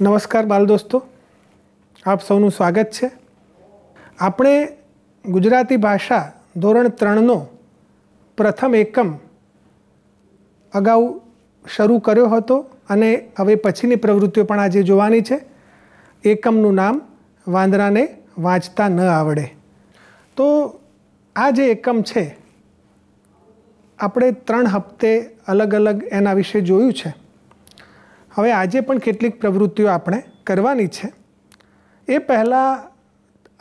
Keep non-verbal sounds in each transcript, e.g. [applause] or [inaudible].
નમસ્કાર બાલ દોસ્તો આપ સૌનું સ્વાગત છે આપણે ગુજરાતી ભાષા ધોરણ ત્રણનો પ્રથમ એકમ અગાઉ શરૂ કર્યો હતો અને હવે પછીની પ્રવૃત્તિઓ પણ આજે જોવાની છે એકમનું નામ વાંદરાને વાંચતા ન આવડે તો આ જે એકમ છે આપણે ત્રણ હપ્તે અલગ અલગ એના વિશે જોયું છે હવે આજે પણ કેટલીક પ્રવૃત્તિઓ આપણે કરવાની છે એ પહેલાં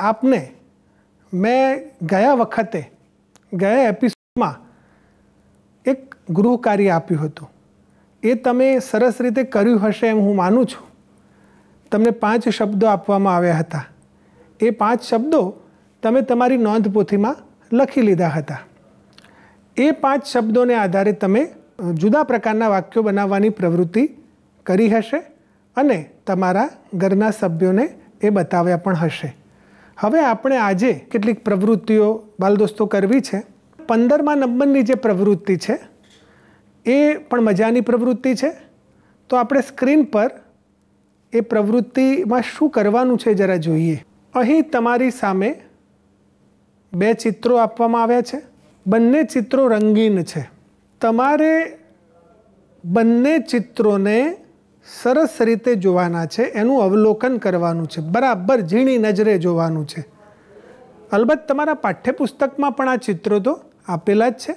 આપને મેં ગયા વખતે ગયા એપિસોડમાં એક ગૃહ કાર્ય આપ્યું હતું એ તમે સરસ રીતે કર્યું હશે એમ હું માનું છું તમને પાંચ શબ્દો આપવામાં આવ્યા હતા એ પાંચ શબ્દો તમે તમારી નોંધપોથીમાં લખી લીધા હતા એ પાંચ શબ્દોને આધારે તમે જુદા પ્રકારના વાક્યો બનાવવાની પ્રવૃત્તિ કરી હશે અને તમારા ઘરના સભ્યોને એ બતાવ્યા પણ હશે હવે આપણે આજે કેટલીક પ્રવૃત્તિઓ બાલ દોસ્તો કરવી છે પંદરમા નંબરની જે પ્રવૃત્તિ છે એ પણ મજાની પ્રવૃત્તિ છે તો આપણે સ્ક્રીન પર એ પ્રવૃત્તિમાં શું કરવાનું છે જરા જોઈએ અહીં તમારી સામે બે ચિત્રો આપવામાં આવ્યા છે બંને ચિત્રો રંગીન છે તમારે બંને ચિત્રોને સરસ રીતે જોવાના છે એનું અવલોકન કરવાનું છે બરાબર ઝીણી નજરે જોવાનું છે અલબત્ત તમારા પાઠ્યપુસ્તકમાં પણ આ ચિત્રો તો આપેલા જ છે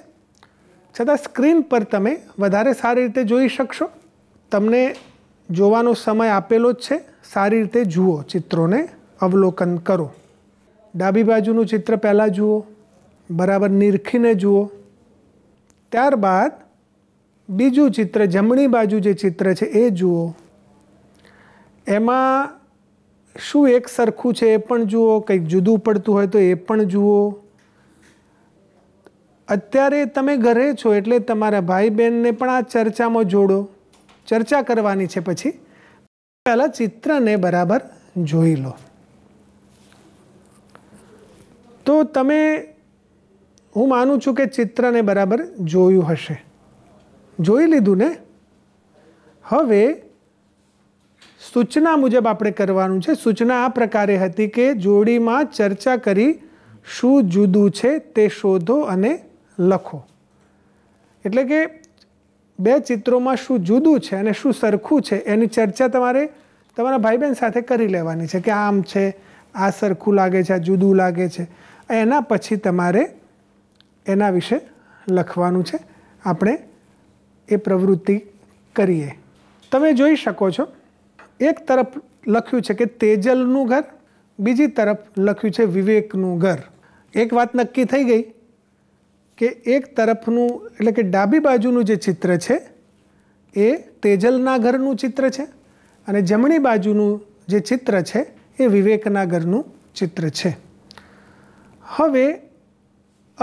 છતાં સ્ક્રીન પર તમે વધારે સારી રીતે જોઈ શકશો તમને જોવાનો સમય આપેલો જ છે સારી રીતે જુઓ ચિત્રોને અવલોકન કરો ડાબી બાજુનું ચિત્ર પહેલાં જુઓ બરાબર નિરખીને જુઓ ત્યારબાદ બીજું ચિત્ર જમણી બાજુ જે ચિત્ર છે એ જુઓ એમાં શું એક સરખું છે એ પણ જુઓ કંઈક જુદું પડતું હોય તો એ પણ જુઓ અત્યારે તમે ઘરે છો એટલે તમારા ભાઈ બહેનને પણ આ ચર્ચામાં જોડો ચર્ચા કરવાની છે પછી પહેલાં ચિત્રને બરાબર જોઈ લો તો તમે હું માનું છું કે ચિત્રને બરાબર જોયું હશે જોઈ લીધું ને હવે સૂચના મુજબ આપણે કરવાનું છે સૂચના આ પ્રકારે હતી કે જોડીમાં ચર્ચા કરી શું જુદું છે તે શોધો અને લખો એટલે કે બે ચિત્રોમાં શું જુદું છે અને શું સરખું છે એની ચર્ચા તમારે તમારા ભાઈ બહેન સાથે કરી લેવાની છે કે આમ છે આ સરખું લાગે છે આ જુદું લાગે છે એના પછી તમારે એના વિશે લખવાનું છે આપણે એ પ્રવૃત્તિ કરીએ તમે જોઈ શકો છો એક તરફ લખ્યું છે કે તેજલનું ઘર બીજી તરફ લખ્યું છે વિવેકનું ઘર એક વાત નક્કી થઈ ગઈ કે એક તરફનું એટલે કે ડાબી બાજુનું જે ચિત્ર છે એ તેજલના ઘરનું ચિત્ર છે અને જમણી બાજુનું જે ચિત્ર છે એ વિવેકના ઘરનું ચિત્ર છે હવે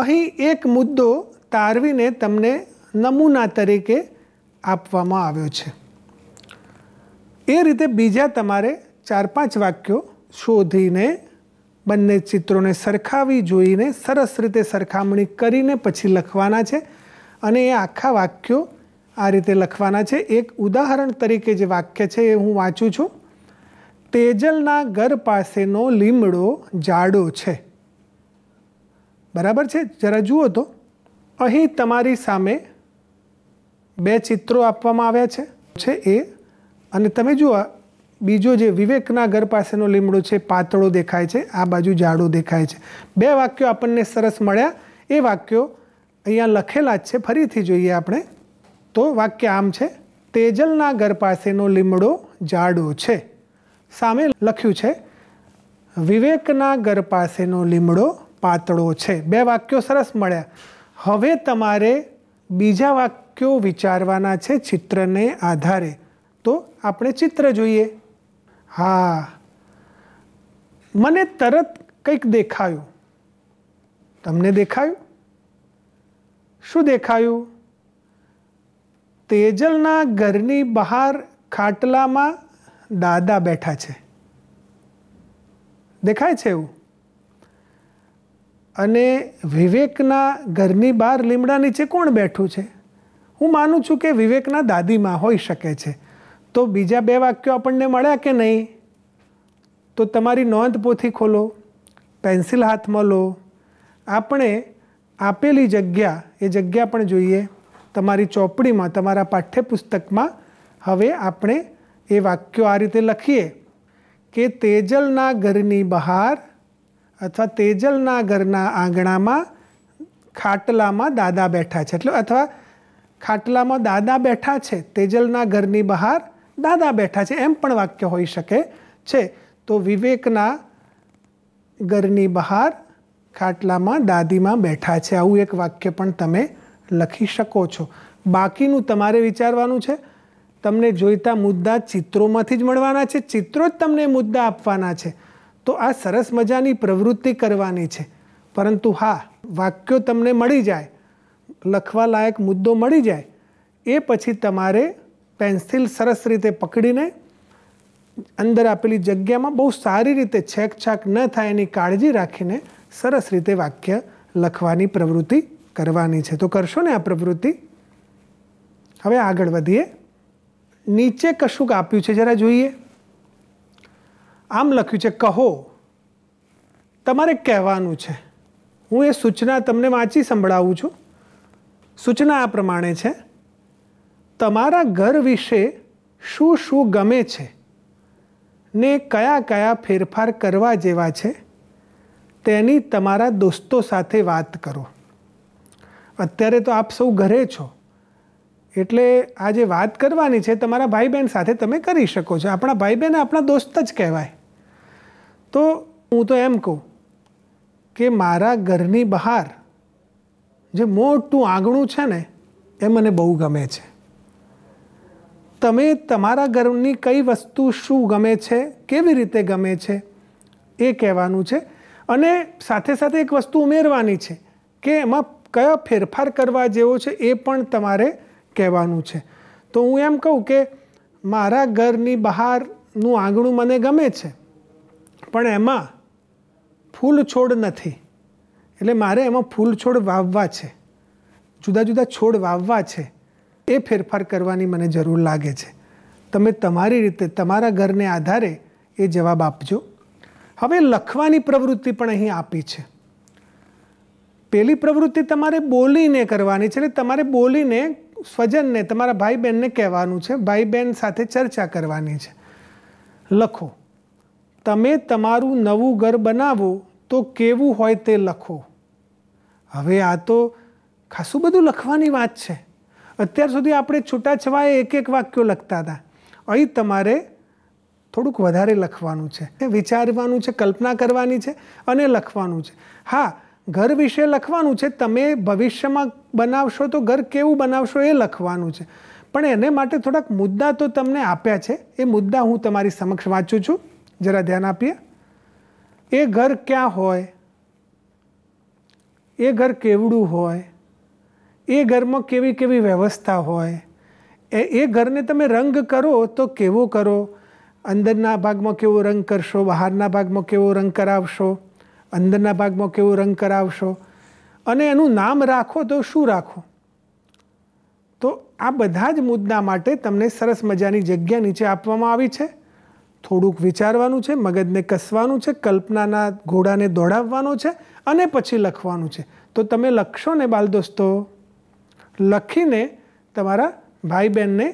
અહીં એક મુદ્દો તારવીને તમને નમૂના તરીકે આપવામાં આવ્યો છે એ રીતે બીજા તમારે ચાર પાંચ વાક્યો શોધીને બંને ચિત્રોને સરખાવી જોઈને સરસ રીતે સરખામણી કરીને પછી લખવાના છે અને એ આખા વાક્યો આ રીતે લખવાના છે એક ઉદાહરણ તરીકે જે વાક્ય છે એ હું વાંચું છું તેજલના ઘર પાસેનો લીમડો જાડો છે બરાબર છે જરા જુઓ તો અહીં તમારી સામે બે ચિત્રો આપવામાં આવ્યા છે છે એ અને તમે જુઓ બીજો જે વિવેકના ઘર પાસેનો લીમડો છે પાતળો દેખાય છે આ બાજુ જાડો દેખાય છે બે વાક્યો આપણને સરસ મળ્યા એ વાક્યો અહીંયા લખેલા જ છે ફરીથી જોઈએ આપણે તો વાક્ય આમ છે તેજલના ઘર પાસેનો લીમડો જાડો છે સામે લખ્યું છે વિવેકના ઘર પાસેનો લીમડો પાતળો છે બે વાક્યો સરસ મળ્યા હવે તમારે બીજા વાક્ય વાક્યો વિચારવાના છે ચિત્રને આધારે તો આપણે ચિત્ર જોઈએ હા મને તરત કંઈક દેખાયું તમને દેખાયું શું દેખાયું તેજલના ઘરની બહાર ખાટલામાં દાદા બેઠા છે દેખાય છે એવું અને વિવેકના ઘરની બહાર લીમડા નીચે કોણ બેઠું છે હું માનું છું કે વિવેકના દાદીમાં હોઈ શકે છે તો બીજા બે વાક્યો આપણને મળ્યા કે નહીં તો તમારી નોંધ પોથી ખોલો પેન્સિલ હાથમાં લો આપણે આપેલી જગ્યા એ જગ્યા પણ જોઈએ તમારી ચોપડીમાં તમારા પાઠ્યપુસ્તકમાં હવે આપણે એ વાક્યો આ રીતે લખીએ કે તેજલના ઘરની બહાર અથવા તેજલના ઘરના આંગણામાં ખાટલામાં દાદા બેઠા છે એટલે અથવા ખાટલામાં દાદા બેઠા છે તેજલના ઘરની બહાર દાદા બેઠા છે એમ પણ વાક્ય હોઈ શકે છે તો વિવેકના ઘરની બહાર ખાટલામાં દાદીમાં બેઠા છે આવું એક વાક્ય પણ તમે લખી શકો છો બાકીનું તમારે વિચારવાનું છે તમને જોઈતા મુદ્દા ચિત્રોમાંથી જ મળવાના છે ચિત્રો જ તમને મુદ્દા આપવાના છે તો આ સરસ મજાની પ્રવૃત્તિ કરવાની છે પરંતુ હા વાક્યો તમને મળી જાય લખવા લાયક મુદ્દો મળી જાય એ પછી તમારે પેન્સિલ સરસ રીતે પકડીને અંદર આપેલી જગ્યામાં બહુ સારી રીતે છેક છેકછાક ન થાય એની કાળજી રાખીને સરસ રીતે વાક્ય લખવાની પ્રવૃત્તિ કરવાની છે તો કરશો ને આ પ્રવૃત્તિ હવે આગળ વધીએ નીચે કશુંક આપ્યું છે જરા જોઈએ આમ લખ્યું છે કહો તમારે કહેવાનું છે હું એ સૂચના તમને વાંચી સંભળાવું છું સૂચના આ પ્રમાણે છે તમારા ઘર વિશે શું શું ગમે છે ને કયા કયા ફેરફાર કરવા જેવા છે તેની તમારા દોસ્તો સાથે વાત કરો અત્યારે તો આપ સૌ ઘરે છો એટલે આ જે વાત કરવાની છે તમારા ભાઈ બહેન સાથે તમે કરી શકો છો આપણા ભાઈ બહેન આપણા દોસ્ત જ કહેવાય તો હું તો એમ કહું કે મારા ઘરની બહાર જે મોટું આંગણું છે ને એ મને બહુ ગમે છે તમે તમારા ઘરની કઈ વસ્તુ શું ગમે છે કેવી રીતે ગમે છે એ કહેવાનું છે અને સાથે સાથે એક વસ્તુ ઉમેરવાની છે કે એમાં કયો ફેરફાર કરવા જેવો છે એ પણ તમારે કહેવાનું છે તો હું એમ કહું કે મારા ઘરની બહારનું આંગણું મને ગમે છે પણ એમાં ફૂલ છોડ નથી એટલે મારે એમાં ફૂલ છોડ વાવવા છે જુદા જુદા છોડ વાવવા છે એ ફેરફાર કરવાની મને જરૂર લાગે છે તમે તમારી રીતે તમારા ઘરને આધારે એ જવાબ આપજો હવે લખવાની પ્રવૃત્તિ પણ અહીં આપી છે પહેલી પ્રવૃત્તિ તમારે બોલીને કરવાની છે એટલે તમારે બોલીને સ્વજનને તમારા ભાઈ બહેનને કહેવાનું છે ભાઈ બહેન સાથે ચર્ચા કરવાની છે લખો તમે તમારું નવું ઘર બનાવો તો કેવું હોય તે લખો હવે આ તો ખાસું બધું લખવાની વાત છે અત્યાર સુધી આપણે છૂટાછવાએ એક એક વાક્યો લખતા હતા અહીં તમારે થોડુંક વધારે લખવાનું છે વિચારવાનું છે કલ્પના કરવાની છે અને લખવાનું છે હા ઘર વિશે લખવાનું છે તમે ભવિષ્યમાં બનાવશો તો ઘર કેવું બનાવશો એ લખવાનું છે પણ એને માટે થોડાક મુદ્દા તો તમને આપ્યા છે એ મુદ્દા હું તમારી સમક્ષ વાંચું છું જરા ધ્યાન આપીએ એ ઘર ક્યાં હોય એ ઘર કેવડું હોય એ ઘરમાં કેવી કેવી વ્યવસ્થા હોય એ એ ઘરને તમે રંગ કરો તો કેવો કરો અંદરના ભાગમાં કેવો રંગ કરશો બહારના ભાગમાં કેવો રંગ કરાવશો અંદરના ભાગમાં કેવો રંગ કરાવશો અને એનું નામ રાખો તો શું રાખો તો આ બધા જ મુદ્દા માટે તમને સરસ મજાની જગ્યા નીચે આપવામાં આવી છે થોડુંક વિચારવાનું છે મગજને કસવાનું છે કલ્પનાના ઘોડાને દોડાવવાનો છે અને પછી લખવાનું છે તો તમે લખશો ને બાલ દોસ્તો લખીને તમારા ભાઈ બહેનને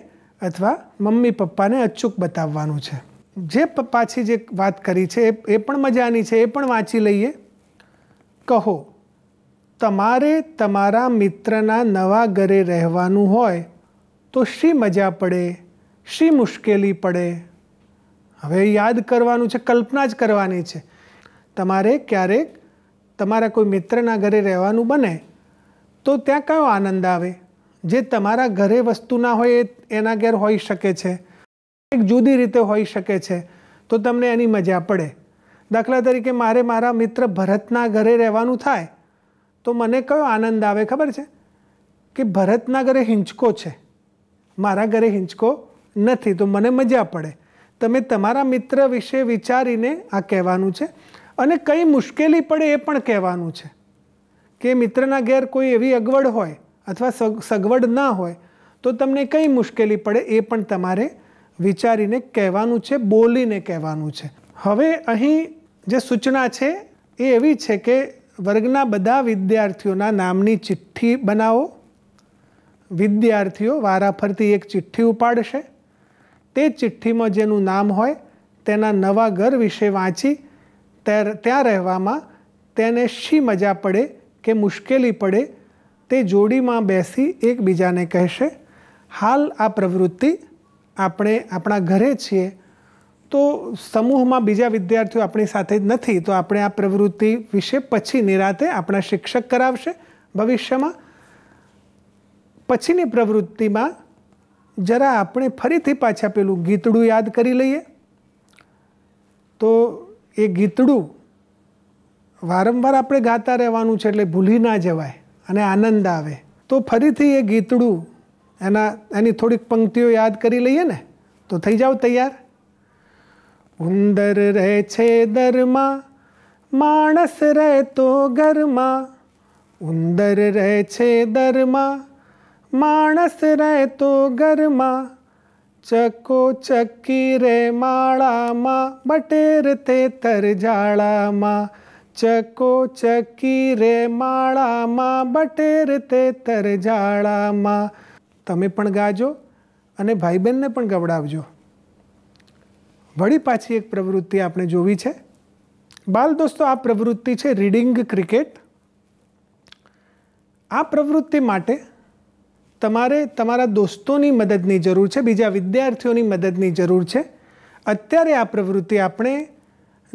અથવા મમ્મી પપ્પાને અચૂક બતાવવાનું છે જે પાછી જે વાત કરી છે એ પણ મજાની છે એ પણ વાંચી લઈએ કહો તમારે તમારા મિત્રના નવા ઘરે રહેવાનું હોય તો શી મજા પડે શી મુશ્કેલી પડે હવે યાદ કરવાનું છે કલ્પના જ કરવાની છે તમારે ક્યારેક તમારા કોઈ મિત્રના ઘરે રહેવાનું બને તો ત્યાં કયો આનંદ આવે જે તમારા ઘરે વસ્તુ ના હોય એના ઘેર હોઈ શકે છે એક જુદી રીતે હોઈ શકે છે તો તમને એની મજા પડે દાખલા તરીકે મારે મારા મિત્ર ભરતના ઘરે રહેવાનું થાય તો મને કયો આનંદ આવે ખબર છે કે ભરતના ઘરે હિંચકો છે મારા ઘરે હિંચકો નથી તો મને મજા પડે તમે તમારા મિત્ર વિશે વિચારીને આ કહેવાનું છે અને કઈ મુશ્કેલી પડે એ પણ કહેવાનું છે કે મિત્રના ઘેર કોઈ એવી અગવડ હોય અથવા સગવડ ના હોય તો તમને કઈ મુશ્કેલી પડે એ પણ તમારે વિચારીને કહેવાનું છે બોલીને કહેવાનું છે હવે અહીં જે સૂચના છે એ એવી છે કે વર્ગના બધા વિદ્યાર્થીઓના નામની ચિઠ્ઠી બનાવો વિદ્યાર્થીઓ વારાફરતી એક ચિઠ્ઠી ઉપાડશે તે ચિઠ્ઠીમાં જેનું નામ હોય તેના નવા ઘર વિશે વાંચી ત્યાં રહેવામાં તેને શી મજા પડે કે મુશ્કેલી પડે તે જોડીમાં બેસી એકબીજાને કહેશે હાલ આ પ્રવૃત્તિ આપણે આપણા ઘરે છીએ તો સમૂહમાં બીજા વિદ્યાર્થીઓ આપણી સાથે નથી તો આપણે આ પ્રવૃત્તિ વિશે પછી નિરાતે આપણા શિક્ષક કરાવશે ભવિષ્યમાં પછીની પ્રવૃત્તિમાં જરા આપણે ફરીથી પાછા પેલું ગીતડું યાદ કરી લઈએ તો એ ગીતડું વારંવાર આપણે ગાતા રહેવાનું છે એટલે ભૂલી ના જવાય અને આનંદ આવે તો ફરીથી એ ગીતડું એના એની થોડીક પંક્તિઓ યાદ કરી લઈએ ને તો થઈ જાઓ તૈયાર ઉંદર રહે છે દરમાં માણસ રહે તો ઘરમાં ઉંદર રહે છે દરમાં માણસ રહેતો ઘરમાં ચકો ચકી રે માળામાં બટેર તેતર ઝાડામાં ચકો ચકી રે માળામાં બટેર તેતર ઝાડામાં તમે પણ ગાજો અને ભાઈ બહેનને પણ ગવડાવજો વળી પાછી એક પ્રવૃત્તિ આપણે જોવી છે બાલ દોસ્તો આ પ્રવૃત્તિ છે રીડિંગ ક્રિકેટ આ પ્રવૃત્તિ માટે તમારે તમારા દોસ્તોની મદદની જરૂર છે બીજા વિદ્યાર્થીઓની મદદની જરૂર છે અત્યારે આ પ્રવૃત્તિ આપણે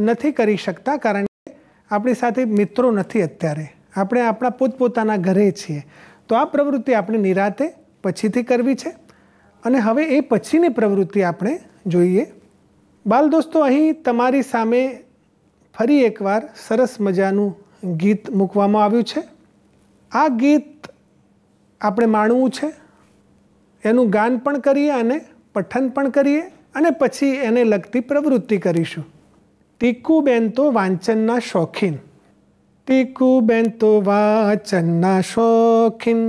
નથી કરી શકતા કારણ કે આપણી સાથે મિત્રો નથી અત્યારે આપણે આપણા પોતપોતાના ઘરે છીએ તો આ પ્રવૃત્તિ આપણે નિરાતે પછીથી કરવી છે અને હવે એ પછીની પ્રવૃત્તિ આપણે જોઈએ બાલ દોસ્તો અહીં તમારી સામે ફરી એકવાર સરસ મજાનું ગીત મૂકવામાં આવ્યું છે આ ગીત આપણે માણવું છે એનું ગાન પણ કરીએ અને પઠન પણ કરીએ અને પછી એને લગતી પ્રવૃત્તિ કરીશું ટીકુબેન તો વાંચનના શોખીન ટીકુબેન તો વાંચનના શોખીન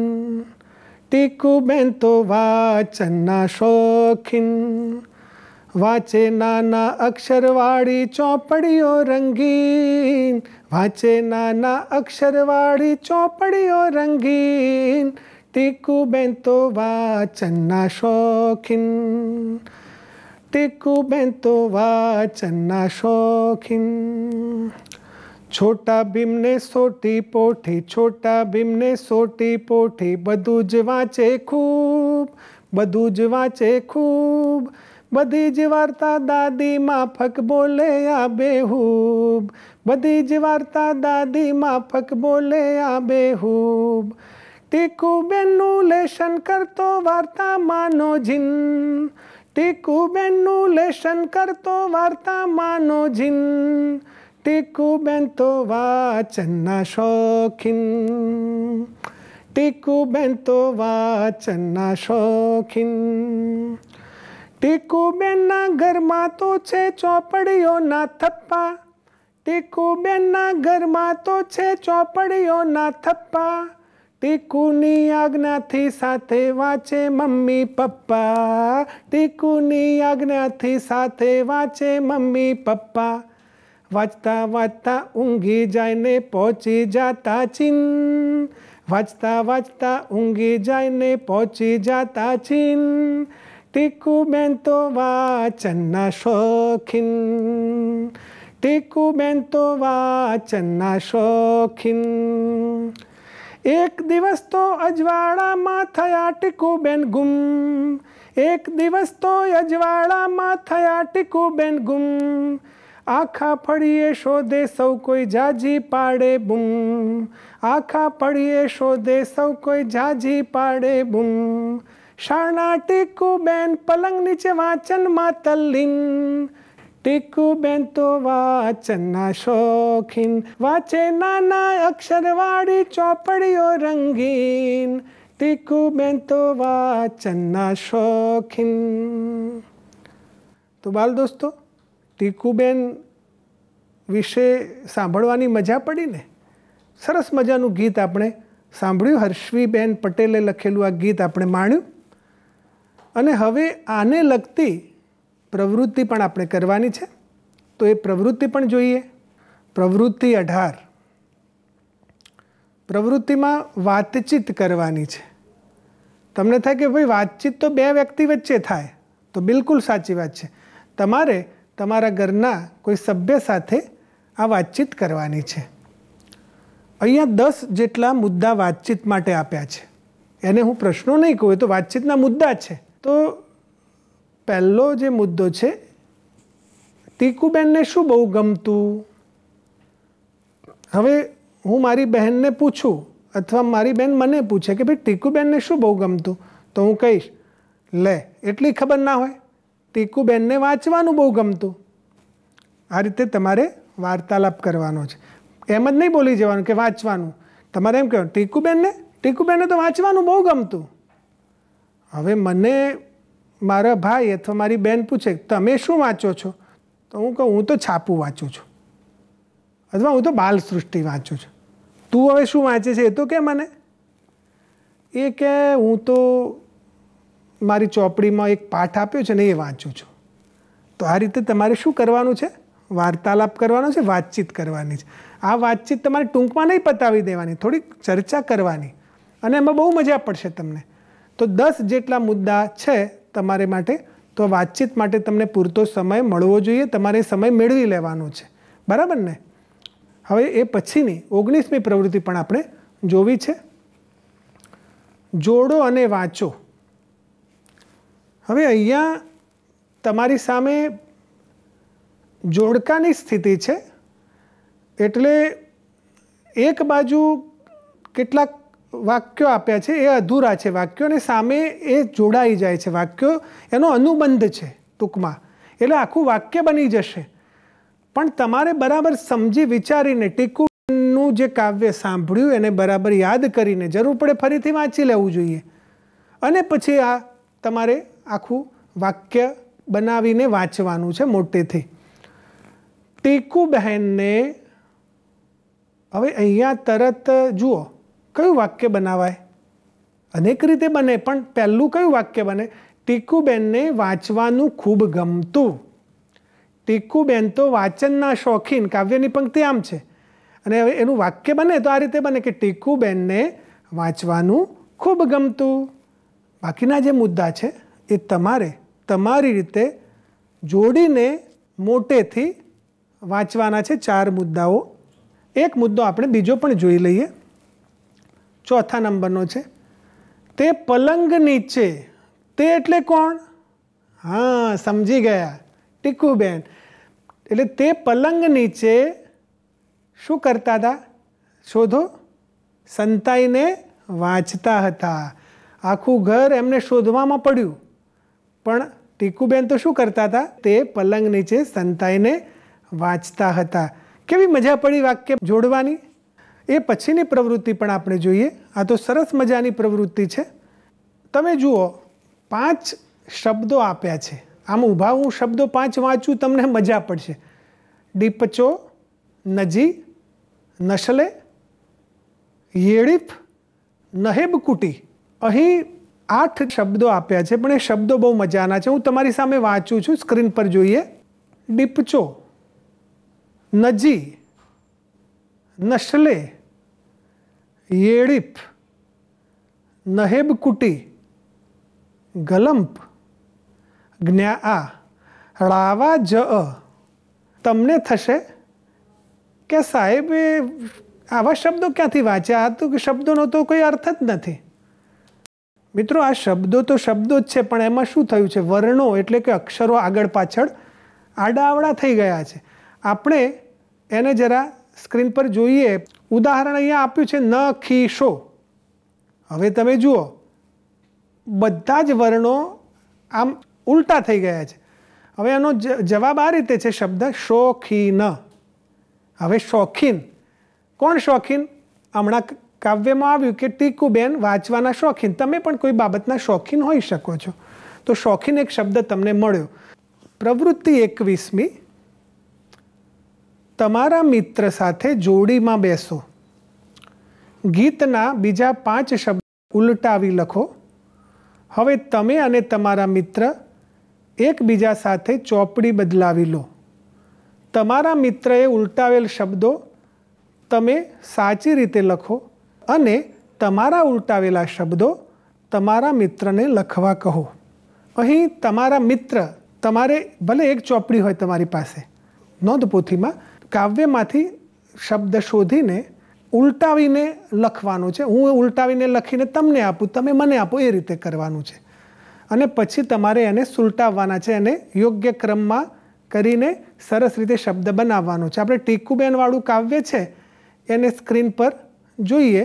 ટીકુબેન તો વાંચનના શોખીન વાંચે નાના અક્ષરવાળી ચોપડીઓ રંગીન વાંચે નાના અક્ષરવાળી ચોપડીઓ રંગીન Tiku bento va channa shokin. Tiku bento va channa shokin. छोटा भीम ने सोटी पोठी छोटा भीम ने सोटी पोठी बधूज वाँचे खूब बधूज वाँचे खूब बधीज वार्ता दादी माफक बोले आ बेहूब बधीज वार्ता दादी माफक बोले आ बेहूब ટીકુ બેનનું લેશન કરતો વાર્તામાંનો જીન ટીકુ બેનનું લેશન કરતો વાર્તામાંનો જીન ટીકુ બેન તો વાચનના શોખીન ટીકુ બેન તો વાચનના શોખીન ટીકુ બેનના ઘરમાં તો છે ચોપડીઓના થપ્પા ટીકુ બેનના ઘરમાં તો છે ચોપડીઓના થપ્પા ટીકુની આજ્ઞાથી સાથે વાંચે મમ્મી પપ્પા ટીકુની આજ્ઞાથી સાથે વાંચે મમ્મી પપ્પા વાંચતા વાંચતા ઊંઘી જાય ને પહોંચી જાતા ચીન વાંચતા વાંચતા ઊંઘી જાય ને પહોંચી જાતા ચીન ટીકુ બેન તો વાચનના શોખીન ટીકુ બેન તો વાચનના શોખીન એક દિવસ તો અજવાળામાં થયા ટીકુબેન ગુમ એક દિવસ તો અજવાળામાં થયા ટીકુબેન ગુમ આખા ફળીએ શોધે સૌ કોઈ જાજી પાડે બૂમ આખા ફળીએ શોધે સૌ કોઈ જાજી પાડે બૂમ શાણા ટીકુબેન પલંગ નીચે વાંચનમાં તલ્લીન ટીકુબેન તો વાચનના શોખીન વાંચે નાના અક્ષરવાળી ચોપડીઓ રંગીન ટીકુબેન તો વાચનના શોખીન તો બાલ દોસ્તો ટીકુબેન વિશે સાંભળવાની મજા પડી ને સરસ મજાનું ગીત આપણે સાંભળ્યું હર્ષવીબેન પટેલે લખેલું આ ગીત આપણે માણ્યું અને હવે આને લગતી પ્રવૃત્તિ પણ આપણે કરવાની છે તો એ પ્રવૃત્તિ પણ જોઈએ પ્રવૃત્તિ અઢાર પ્રવૃત્તિમાં વાતચીત કરવાની છે તમને થાય કે ભાઈ વાતચીત તો બે વ્યક્તિ વચ્ચે થાય તો બિલકુલ સાચી વાત છે તમારે તમારા ઘરના કોઈ સભ્ય સાથે આ વાતચીત કરવાની છે અહીંયા દસ જેટલા મુદ્દા વાતચીત માટે આપ્યા છે એને હું પ્રશ્નો નહીં કહું તો વાતચીતના મુદ્દા છે તો પહેલો જે મુદ્દો છે ટીકુબેનને શું બહુ ગમતું હવે હું મારી બહેનને પૂછું અથવા મારી બહેન મને પૂછે કે ભાઈ ટીકુબેનને શું બહુ ગમતું તો હું કહીશ લે એટલી ખબર ના હોય ટીકુબેનને વાંચવાનું બહુ ગમતું આ રીતે તમારે વાર્તાલાપ કરવાનો છે એમ જ નહીં બોલી જવાનું કે વાંચવાનું તમારે એમ કહેવાનું ટીકુબેનને ટીકુબેનને તો વાંચવાનું બહુ ગમતું હવે મને મારા ભાઈ અથવા મારી બેન પૂછે તમે શું વાંચો છો તો હું કહું હું તો છાપું વાંચું છું અથવા હું તો બાલ સૃષ્ટિ વાંચું છું તું હવે શું વાંચે છે એ તો કે મને એ કે હું તો મારી ચોપડીમાં એક પાઠ આપ્યો છે ને એ વાંચું છું તો આ રીતે તમારે શું કરવાનું છે વાર્તાલાપ કરવાનો છે વાતચીત કરવાની છે આ વાતચીત તમારે ટૂંકમાં નહીં પતાવી દેવાની થોડીક ચર્ચા કરવાની અને એમાં બહુ મજા પડશે તમને તો દસ જેટલા મુદ્દા છે તમારે માટે તો વાતચીત માટે તમને પૂરતો સમય મળવો જોઈએ તમારે સમય મેળવી લેવાનો છે બરાબર ને હવે એ પછીની ઓગણીસમી પ્રવૃત્તિ પણ આપણે જોવી છે જોડો અને વાંચો હવે અહીંયા તમારી સામે જોડકાની સ્થિતિ છે એટલે એક બાજુ કેટલાક વાક્યો આપ્યા છે એ અધૂરા છે વાક્યોને સામે એ જોડાઈ જાય છે વાક્યો એનો અનુબંધ છે ટૂંકમાં એટલે આખું વાક્ય બની જશે પણ તમારે બરાબર સમજી વિચારીને ટીકુનું જે કાવ્ય સાંભળ્યું એને બરાબર યાદ કરીને જરૂર પડે ફરીથી વાંચી લેવું જોઈએ અને પછી આ તમારે આખું વાક્ય બનાવીને વાંચવાનું છે મોટેથી ટીકુ બહેનને હવે અહીંયા તરત જુઓ કયું વાક્ય બનાવાય અનેક રીતે બને પણ પહેલું કયું વાક્ય બને ટીકુબેનને વાંચવાનું ખૂબ ગમતું ટીકુબેન તો વાંચનના શોખીન કાવ્યની પંક્તિ આમ છે અને હવે એનું વાક્ય બને તો આ રીતે બને કે ટીકુબેનને વાંચવાનું ખૂબ ગમતું બાકીના જે મુદ્દા છે એ તમારે તમારી રીતે જોડીને મોટેથી વાંચવાના છે ચાર મુદ્દાઓ એક મુદ્દો આપણે બીજો પણ જોઈ લઈએ ચોથા નંબરનો છે તે પલંગ નીચે તે એટલે કોણ હા સમજી ગયા ટીકુબેન એટલે તે પલંગ નીચે શું કરતા હતા શોધો સંતાઈને વાંચતા હતા આખું ઘર એમને શોધવામાં પડ્યું પણ ટીકુબેન તો શું કરતા હતા તે પલંગ નીચે સંતાઈને વાંચતા હતા કેવી મજા પડી વાક્ય જોડવાની એ પછીની પ્રવૃત્તિ પણ આપણે જોઈએ આ તો સરસ મજાની પ્રવૃત્તિ છે તમે જુઓ પાંચ શબ્દો આપ્યા છે આમ ઊભા હું શબ્દો પાંચ વાંચું તમને મજા પડશે ડીપચો નજી નસલે યેળીફ નહેબકુટી અહીં આઠ શબ્દો આપ્યા છે પણ એ શબ્દો બહુ મજાના છે હું તમારી સામે વાંચું છું સ્ક્રીન પર જોઈએ ડીપચો નજી નસલે येळीप નહેબકુટી ગલંપ જ્ઞા રાવા જ તમને થશે કે સાહેબે આવા શબ્દો ક્યાંથી વાંચ્યા હતું કે શબ્દોનો તો કોઈ અર્થ જ નથી મિત્રો આ શબ્દો તો શબ્દો જ છે પણ એમાં શું થયું છે વર્ણો એટલે કે અક્ષરો આગળ પાછળ આડાઆવડા થઈ ગયા છે આપણે એને જરા સ્ક્રીન પર જોઈએ ઉદાહરણ અહીંયા આપ્યું છે ન ખીશો હવે તમે જુઓ બધા જ વર્ણો આમ ઉલટા થઈ ગયા છે હવે એનો જવાબ આ રીતે છે શબ્દ શોખીન હવે શોખીન કોણ શોખીન હમણાં કાવ્યમાં આવ્યું કે ટીકુબેન વાંચવાના શોખીન તમે પણ કોઈ બાબતના શોખીન હોઈ શકો છો તો શોખીન એક શબ્દ તમને મળ્યો પ્રવૃત્તિ એકવીસમી તમારા મિત્ર સાથે જોડીમાં બેસો ગીતના બીજા પાંચ શબ્દ ઉલટાવી લખો હવે તમે અને તમારા મિત્ર એકબીજા સાથે ચોપડી બદલાવી લો તમારા મિત્રએ ઉલટાવેલ શબ્દો તમે સાચી રીતે લખો અને તમારા ઉલટાવેલા શબ્દો તમારા મિત્રને લખવા કહો અહીં તમારા મિત્ર તમારે ભલે એક ચોપડી હોય તમારી પાસે નોંધપોથીમાં કાવ્યમાંથી શબ્દ શોધીને ઉલટાવીને લખવાનો છે હું ઉલટાવીને લખીને તમને આપું તમે મને આપો એ રીતે કરવાનું છે અને પછી તમારે એને સુલટાવવાના છે એને યોગ્ય ક્રમમાં કરીને સરસ રીતે શબ્દ બનાવવાનો છે આપણે ટીકુબેનવાળું કાવ્ય છે એને સ્ક્રીન પર જોઈએ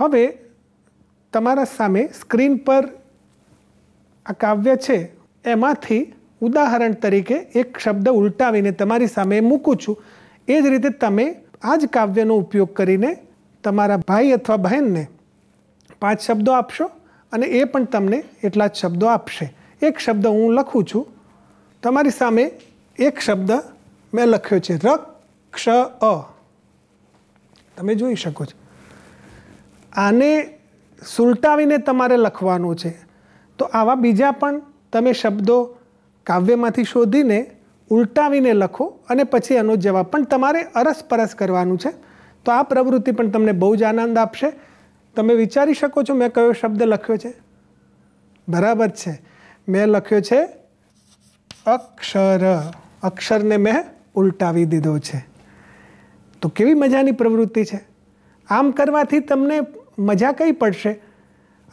હવે તમારા સામે સ્ક્રીન પર આ કાવ્ય છે એમાંથી ઉદાહરણ તરીકે એક શબ્દ ઉલટાવીને તમારી સામે મૂકું છું એ જ રીતે તમે આ જ કાવ્યનો ઉપયોગ કરીને તમારા ભાઈ અથવા બહેનને પાંચ શબ્દો આપશો અને એ પણ તમને એટલા જ શબ્દો આપશે એક શબ્દ હું લખું છું તમારી સામે એક શબ્દ મેં લખ્યો છે ર ક્ષ અ તમે જોઈ શકો છો આને સુલટાવીને તમારે લખવાનું છે તો આવા બીજા પણ તમે શબ્દો કાવ્યમાંથી શોધીને ઉલટાવીને લખો અને પછી એનો જવાબ પણ તમારે અરસપરસ કરવાનું છે તો આ પ્રવૃત્તિ પણ તમને બહુ જ આનંદ આપશે તમે વિચારી શકો છો મેં કયો શબ્દ લખ્યો છે બરાબર છે મેં લખ્યો છે અક્ષર અક્ષરને મેં ઉલટાવી દીધો છે તો કેવી મજાની પ્રવૃત્તિ છે આમ કરવાથી તમને મજા કઈ પડશે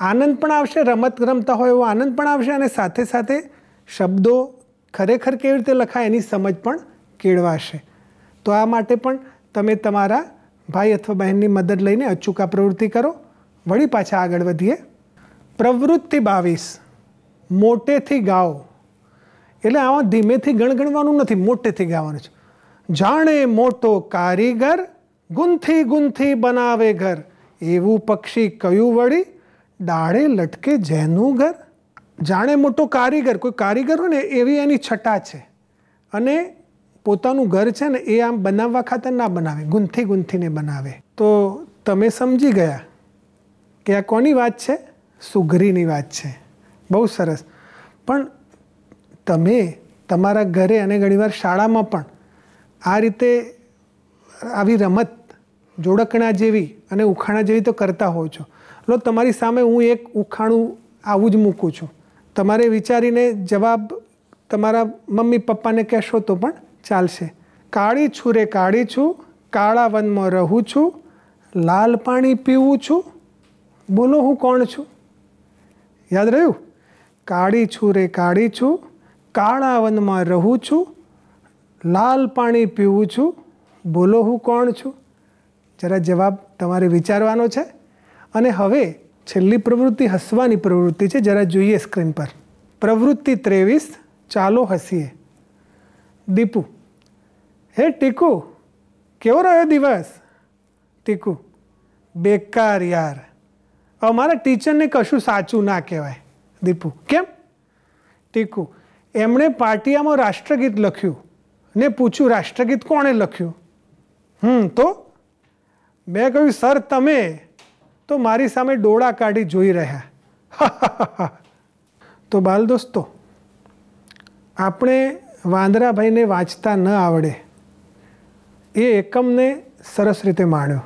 આનંદ પણ આવશે રમત રમતા હોય એવો આનંદ પણ આવશે અને સાથે સાથે શબ્દો ખરેખર કેવી રીતે લખાય એની સમજ પણ કેળવાશે તો આ માટે પણ તમે તમારા ભાઈ અથવા બહેનની મદદ લઈને અચૂકા પ્રવૃત્તિ કરો વળી પાછા આગળ વધીએ પ્રવૃત્તિ બાવીસ મોટેથી ગાઓ એટલે આમાં ધીમેથી ગણગણવાનું નથી મોટેથી ગાવાનું છે જાણે મોટો કારીગર ગુંથી ગુંથી બનાવે ઘર એવું પક્ષી કયું વળી ડાળે લટકે જેનું ઘર જાણે મોટો કારીગર કોઈ કારીગર હોય ને એવી એની છટા છે અને પોતાનું ઘર છે ને એ આમ બનાવવા ખાતર ના બનાવે ગુંથી ગૂંથીને બનાવે તો તમે સમજી ગયા કે આ કોની વાત છે સુઘરીની વાત છે બહુ સરસ પણ તમે તમારા ઘરે અને ઘણીવાર શાળામાં પણ આ રીતે આવી રમત જોડકણા જેવી અને ઉખાણા જેવી તો કરતા હોવ છો લો તમારી સામે હું એક ઉખાણું આવું જ મૂકું છું તમારે વિચારીને જવાબ તમારા મમ્મી પપ્પાને કહેશો તો પણ ચાલશે કાળી છું રે કાળી છું કાળા વનમાં રહું છું લાલ પાણી પીવું છું બોલો હું કોણ છું યાદ રહ્યું કાળી છું રે કાળી છું કાળા વનમાં રહું છું લાલ પાણી પીવું છું બોલો હું કોણ છું જરા જવાબ તમારે વિચારવાનો છે અને હવે છેલ્લી પ્રવૃત્તિ હસવાની પ્રવૃત્તિ છે જરા જોઈએ સ્ક્રીન પર પ્રવૃત્તિ ત્રેવીસ ચાલો હસીએ દીપુ હે ટીકુ કેવો રહ્યો દિવસ ટીકુ બેકાર યાર હવે મારા ટીચરને કશું સાચું ના કહેવાય દીપુ કેમ ટીકુ એમણે પાટિયામાં રાષ્ટ્રગીત લખ્યું ને પૂછ્યું રાષ્ટ્રગીત કોણે લખ્યું હમ તો મેં કહ્યું સર તમે તો મારી સામે ડોળા કાઢી જોઈ રહ્યા [laughs] તો બાલ દોસ્તો આપણે વાંદરાભાઈને વાંચતા ન આવડે એ એકમને સરસ રીતે માણ્યો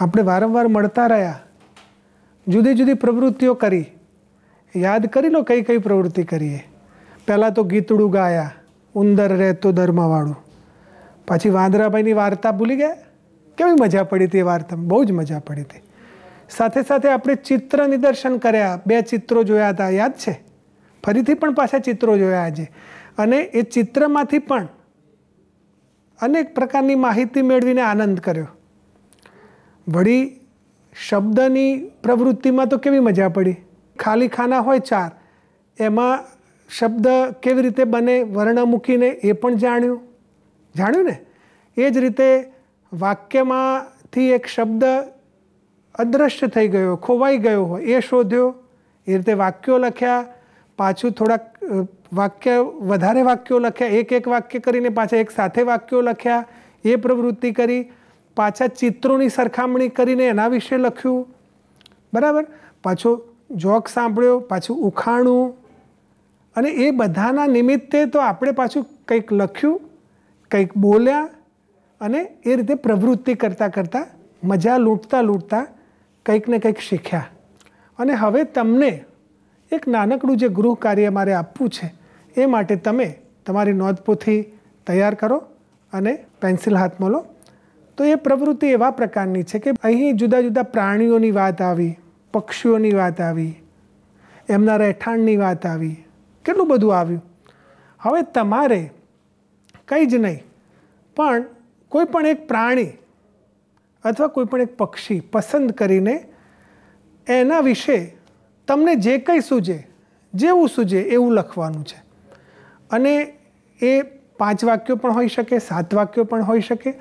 આપણે વારંવાર મળતા રહ્યા જુદી જુદી પ્રવૃત્તિઓ કરી યાદ કરી લો કઈ કઈ પ્રવૃત્તિ કરીએ પહેલાં તો ગીતડું ગાયા ઉંદર રહેતો ધર્મવાળું પછી વાંદરાભાઈની વાર્તા ભૂલી ગયા કેવી મજા પડી હતી એ વાર્તામાં બહુ જ મજા પડી હતી સાથે સાથે આપણે ચિત્ર નિદર્શન કર્યા બે ચિત્રો જોયા હતા યાદ છે ફરીથી પણ પાછા ચિત્રો જોયા આજે અને એ ચિત્રમાંથી પણ અનેક પ્રકારની માહિતી મેળવીને આનંદ કર્યો વળી શબ્દની પ્રવૃત્તિમાં તો કેવી મજા પડી ખાલી ખાના હોય ચાર એમાં શબ્દ કેવી રીતે બને વર્ણ મૂકીને એ પણ જાણ્યું જાણ્યું ને એ જ રીતે વાક્યમાંથી એક શબ્દ અદૃશ્ય થઈ ગયો ખોવાઈ ગયો હોય એ શોધ્યો એ રીતે વાક્યો લખ્યા પાછું થોડાક વાક્ય વધારે વાક્યો લખ્યા એક એક વાક્ય કરીને પાછા એક સાથે વાક્યો લખ્યા એ પ્રવૃત્તિ કરી પાછા ચિત્રોની સરખામણી કરીને એના વિશે લખ્યું બરાબર પાછો જોક સાંભળ્યો પાછું ઉખાણું અને એ બધાના નિમિત્તે તો આપણે પાછું કંઈક લખ્યું કંઈક બોલ્યા અને એ રીતે પ્રવૃત્તિ કરતાં કરતાં મજા લૂંટતા લૂંટતા કંઈક ને કંઈક શીખ્યા અને હવે તમને એક નાનકડું જે ગૃહ કાર્ય મારે આપવું છે એ માટે તમે તમારી નોંધપોથી તૈયાર કરો અને પેન્સિલ હાથમાં લો તો એ પ્રવૃત્તિ એવા પ્રકારની છે કે અહીં જુદા જુદા પ્રાણીઓની વાત આવી પક્ષીઓની વાત આવી એમના રહેઠાણની વાત આવી કેટલું બધું આવ્યું હવે તમારે કંઈ જ નહીં પણ કોઈ પણ એક પ્રાણી અથવા કોઈ પણ એક પક્ષી પસંદ કરીને એના વિશે તમને જે કંઈ સૂજે જેવું સૂજે એવું લખવાનું છે અને એ પાંચ વાક્યો પણ હોઈ શકે સાત વાક્યો પણ હોઈ શકે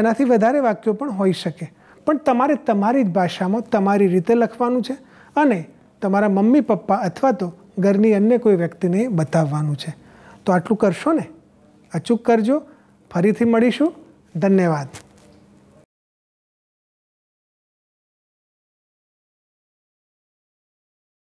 એનાથી વધારે વાક્યો પણ હોઈ શકે પણ તમારે તમારી જ ભાષામાં તમારી રીતે લખવાનું છે અને તમારા મમ્મી પપ્પા અથવા તો ઘરની અન્ય કોઈ વ્યક્તિને બતાવવાનું છે તો આટલું કરશો ને અચૂક કરજો ફરીથી મળીશું ધન્યવાદ